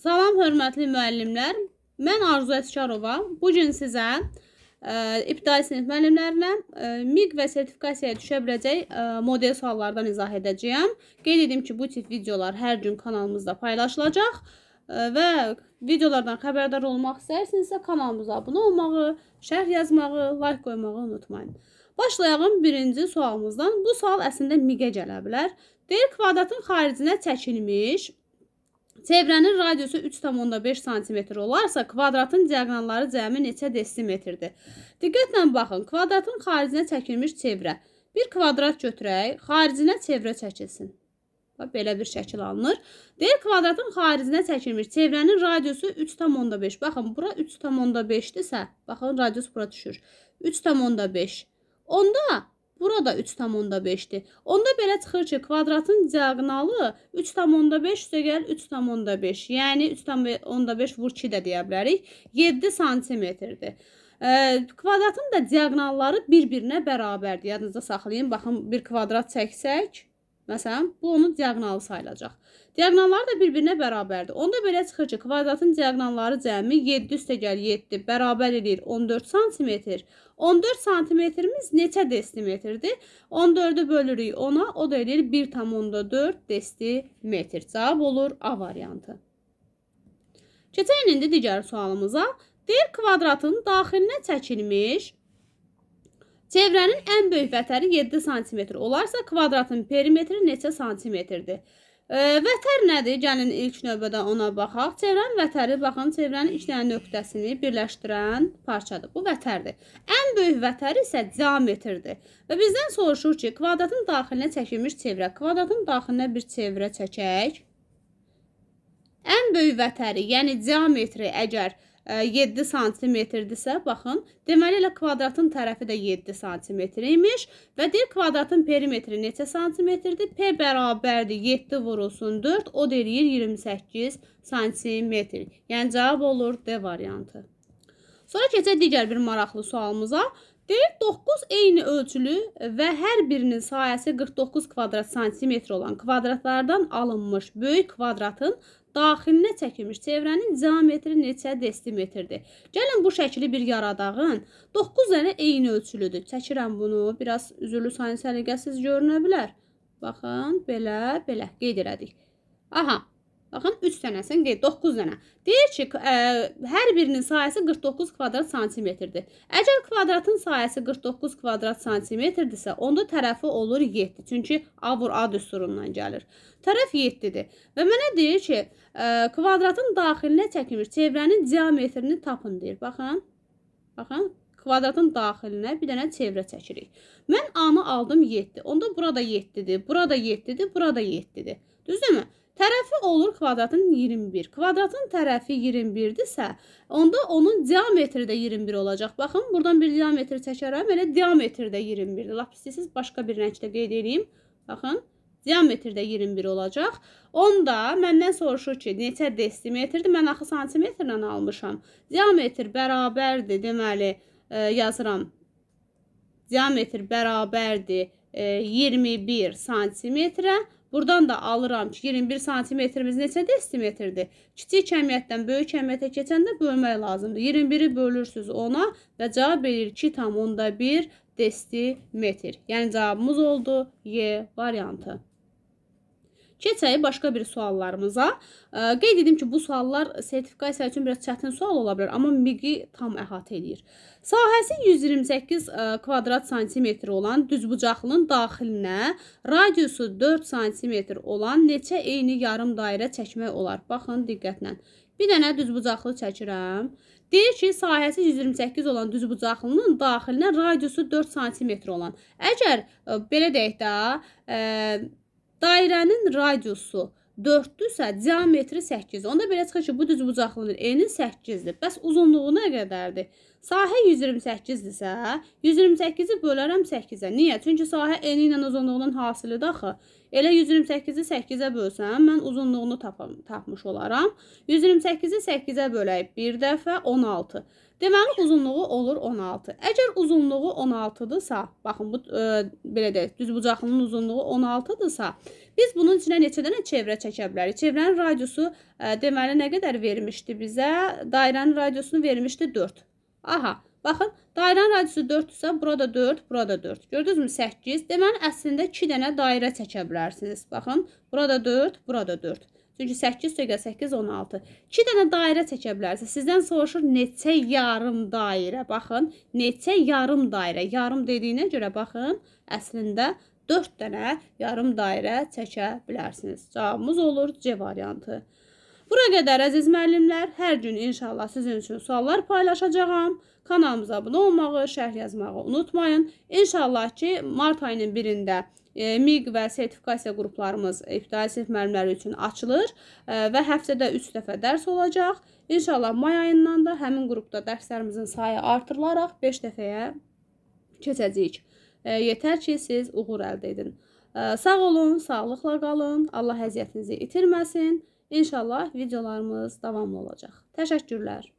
Salam hörmətli müəllimlər. Mən Arzu Əskarova. Bu gün sizə ə, e, ibtidai sinif müəllimlərinə ə, e, MİQ və sertifikasiyaya düşə biləcək ə, e, model suallardan izah edəcəyəm. Qeyd edim ki, bu tip videolar hər gün kanalımızda paylaşılacaq və videolardan xəbərdar olmaq istəyirsinizsə kanalımıza abunə olmağı, şərh yazmağı, like qoymağı unutmayın. Başlayalım birinci sualımızdan. Bu sual əslində MİQ-ə gələ bilər. Deyir kvadratın xaricinə çəkilmiş Çevrənin radiusu 3,5 cm olarsa, kvadratın diaqonalları cəmi neçə desimetrdir? Diqqətlə baxın, kvadratın xaricinə çəkilmiş çevrə. Bir kvadrat götürək, xaricinə çevrə çəkilsin. Bax, belə bir şəkil alınır. Deyir, kvadratın xaricinə çəkilmiş çevrənin radiusu 3,5. Baxın, bura 3,5-dirsə, baxın, radius bura düşür. 3,5. Onda Burada 3,5-dir. Onda belə çıxır ki, kvadratın diaqonalı 3,5 üstə gəl 3,5. Yəni 3,5 vur 2 də deyə bilərik. 7 santimetrdir. Ə, kvadratın da diaqonalları bir-birinə bərabərdir. Yadınızda saxlayın. Baxın, bir kvadrat çəksək, Məsələn, bu onun diaqnalı sayılacaq. Diaqnalları da bir-birinə bərabərdir. Onda belə çıxır ki, kvadratın diaqnalları cəmi 7 üstəgəl 7 bərabər eləyir 14 sm. 14 sm-imiz neçə desimetrdir? 14-ü bölürük ona, o da eləyir 1,4 desimetr. Cavab olur A variantı. Keçək indi digər sualımıza. Deyir kvadratın daxilinə çəkilmiş Çevrənin ən böyük vətəri 7 sm olarsa, kvadratın perimetri neçə santimetrdir? Vətər nədir? Gəlin ilk növbədə ona baxaq. Çevrənin vətəri, baxın, çevrənin iki dənə nöqtəsini birləşdirən parçadır. Bu vətərdir. Ən böyük vətər isə diametrdir. Və bizdən soruşur ki, kvadratın daxilinə çəkilmiş çevrə. Kvadratın daxilinə bir çevrə çəkək. Ən böyük vətəri, yəni diametri əgər 7 santimetrdirsə, baxın, deməli elə kvadratın tərəfi də 7 santimetr imiş və deyir kvadratın perimetri neçə santimetrdir? P bərabərdir 7 vurulsun 4, o deyir 28 santimetr. Yəni cavab olur D variantı. Sonra keçək digər bir maraqlı sualımıza. Deyir 9 eyni ölçülü və hər birinin sayəsi 49 kvadrat santimetr olan kvadratlardan alınmış böyük kvadratın daxilinə çəkilmiş çevrənin diametri neçə desimetrdir? Gəlin bu şəkli bir yaradağın. 9 dənə eyni ölçülüdür. Çəkirəm bunu. Biraz üzürlü sayın səliqəsiz görünə bilər. Baxın, belə, belə qeyd elədik. Aha, Baxın 3 dənəsini qeyd 9 dənə. Deyir ki, ə, hər birinin sayəsi 49 kvadrat santimetrdir. Əgər kvadratın sayəsi 49 kvadrat santimetrdirsə, onda tərəfi olur 7. Çünki A vur A düsturundan gəlir. Tərəf 7-dir. Və mənə deyir ki, ə, kvadratın daxilinə çəkilmiş çevrənin diametrini tapın deyir. Baxın. Baxın, kvadratın daxilinə bir dənə çevrə çəkirik. Mən A-nı aldım 7. Onda burada 7-dir, burada 7-dir, burada 7-dir. Düzdürmü? Tərəfi olur kvadratın 21. Kvadratın tərəfi 21-dirsə, onda onun diametri də 21 olacaq. Baxın, buradan bir diametr çəkərəm, elə diametri də 21-dir. Lap istəyirsiniz başqa bir rəngdə qeyd edeyim. Baxın, diametri də 21 olacaq. Onda məndən soruşur ki, neçə desimetrdir? Mən axı santimetrlə almışam. Diametr bərabərdir, deməli, e, yazıram. Diametr bərabərdir e, 21 santimetrə. Buradan da alıram ki 21 santimetrimiz neçə desimetrdir? Kiçik kəmiyyətdən böyük kəmiyyətə keçəndə bölmək lazımdır. 21-i bölürsüz 10-a və cavab verir 2,1 desimetr. Yəni cavabımız oldu Y variantı. Keçək başqa bir suallarımıza. Qeyd edim ki, bu suallar sertifikasiya üçün biraz çətin sual ola bilər, amma miqi tam əhatə edir. Sahəsi 128 kvadrat santimetr olan düzbucaqlının daxilinə radiusu 4 santimetr olan neçə eyni yarım dairə çəkmək olar? Baxın diqqətlə. Bir dənə düzbucaqlı çəkirəm. Deyir ki, sahəsi 128 olan düzbucaqlının daxilinə radiusu 4 sm olan. Əgər belə deyək də, Dairənin radiusu 4-dürsə, diametri 8. Onda belə çıxır ki, bu düz bucaqlının eni 8-dir. Bəs uzunluğu nə qədərdir? Sahə 128-dirsə, 128-i bölərəm 8-ə. Niyə? Çünki sahə eni ilə uzunluğunun hasilidir axı. Elə 128-i 8-ə bölsəm, mən uzunluğunu tapam, tapmış olaram. 128-i 8-ə böləyib bir dəfə 16. Deməli, uzunluğu olur 16. Əgər uzunluğu 16-dırsa, baxın, bu, e, belə deyək, düzbucaqlının uzunluğu 16-dırsa, biz bunun içinə neçə dənə çevrə çəkə bilərik? Çevrənin radiusu, e, deməli, nə qədər vermişdi bizə? Dairənin radiusunu vermişdi 4. Aha, 4. Baxın, dairənin radiusu 4-dürsə, burada 4, burada 4. Gördünüzmü? 8. Deməli, əslində 2 dənə dairə çəkə bilərsiniz. Baxın, burada 4, burada 4. Çünki 8 söqə 8, 16. 2 dənə dairə çəkə bilərsiniz. Sizdən soruşur, neçə yarım dairə? Baxın, neçə yarım dairə? Yarım dediyinə görə, baxın, əslində 4 dənə yarım dairə çəkə bilərsiniz. Cavabımız olur C variantı. Bura qədər əziz müəllimlər, hər gün inşallah sizin üçün suallar paylaşacağam. Kanalımıza abunə olmağı, şərh yazmağı unutmayın. İnşallah ki, mart ayının birində e, MİQ və sertifikasiya qruplarımız ibtidai sinif müəllimləri üçün açılır e, və həftədə 3 dəfə dərs olacaq. İnşallah may ayından da həmin qrupda dərslərimizin sayı artırılaraq 5 dəfəyə keçəcəyik. E, yetər ki, siz uğur əldə edin. E, sağ olun, sağlıqla qalın, Allah həziyyətinizi itirməsin. İnşallah videolarımız davamlı olacaq. Təşəkkürlər.